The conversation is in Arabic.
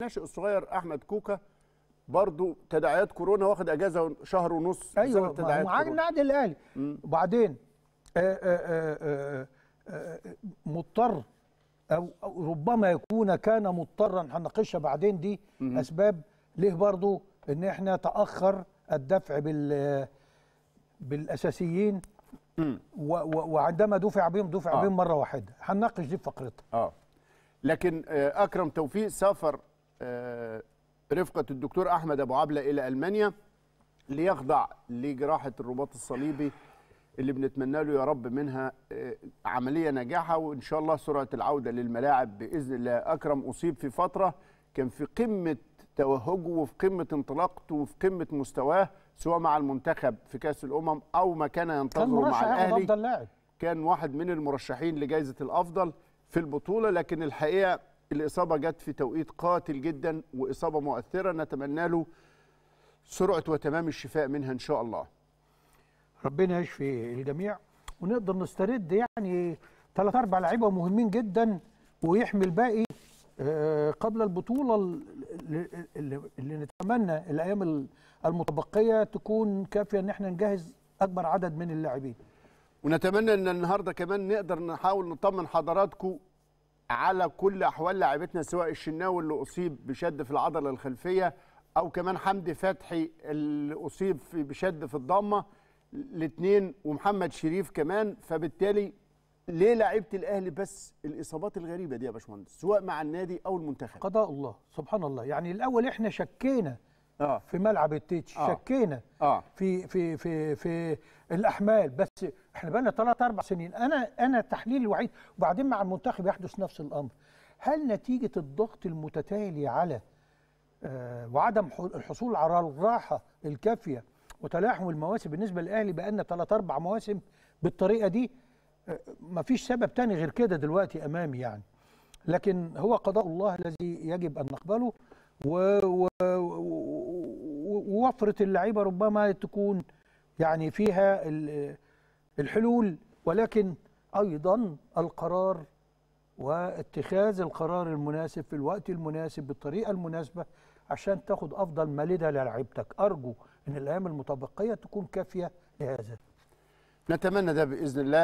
الناشئ الصغير احمد كوكا برضه تداعيات كورونا واخد اجازه شهر ونص ايوه بسبب تداعيات مع النادي الاهلي وبعدين آه، آه، آه، مضطر أو, ربما يكون كان مضطرا هنناقشها بعدين دي م اسباب ليه برضه ان احنا تاخر الدفع بال بالاساسيين وعندما دفع بهم دفع آه. بهم مره واحده هنناقش دي في فقرتها اه لكن اكرم توفيق سافر آه، رفقه الدكتور احمد ابو عبله الى المانيا ليخضع لجراحه الرباط الصليبي اللي بنتمنى له يا رب منها آه، عمليه ناجحه وان شاء الله سرعه العوده للملاعب باذن الله اكرم اصيب في فتره كان في قمه توهجه وفي قمه انطلاقته وفي قمه مستواه سواء مع المنتخب في كاس الامم او ما كان ينتظره كان مع الاهلي كان واحد من المرشحين لجائزه الافضل في البطوله لكن الحقيقه الإصابة جت في توقيت قاتل جدا وإصابة مؤثرة نتمنى له سرعة وتمام الشفاء منها إن شاء الله ربنا يشفي الجميع ونقدر نسترد يعني ثلاث أربع لعيبة مهمين جدا ويحمي الباقي آه، قبل البطولة اللي نتمنى الأيام المتبقية تكون كافية إن احنا نجهز أكبر عدد من اللاعبين ونتمنى ان النهارده كمان نقدر نحاول نطمن حضراتكم على كل احوال لاعبتنا سواء الشناوي اللي اصيب بشد في العضله الخلفيه او كمان حمدي فتحي اللي اصيب بشد في الضمه الاثنين ومحمد شريف كمان فبالتالي ليه لعيبه الاهلي بس الاصابات الغريبه دي يا باشمهندس سواء مع النادي او المنتخب قضاء الله سبحان الله يعني الاول احنا شكينا آه. في ملعب التيتش آه. شكينا آه. في في في في الاحمال بس احنا بقى لنا ثلاث اربع سنين انا انا تحليلي الوحيد وبعدين مع المنتخب يحدث نفس الامر هل نتيجه الضغط المتتالي على آه، وعدم الحصول على الراحه الكافيه وتلاحم المواسم بالنسبه للاهلي بقى لنا ثلاث اربع مواسم بالطريقه دي آه، مفيش سبب تاني غير كده دلوقتي امامي يعني لكن هو قضاء الله الذي يجب ان نقبله ووفره اللعيبه ربما تكون يعني فيها الحلول ولكن أيضا القرار واتخاذ القرار المناسب في الوقت المناسب بالطريقة المناسبة عشان تاخد أفضل ما لدى لعبتك أرجو أن الأيام المتبقية تكون كافية لهذا نتمنى ده بإذن الله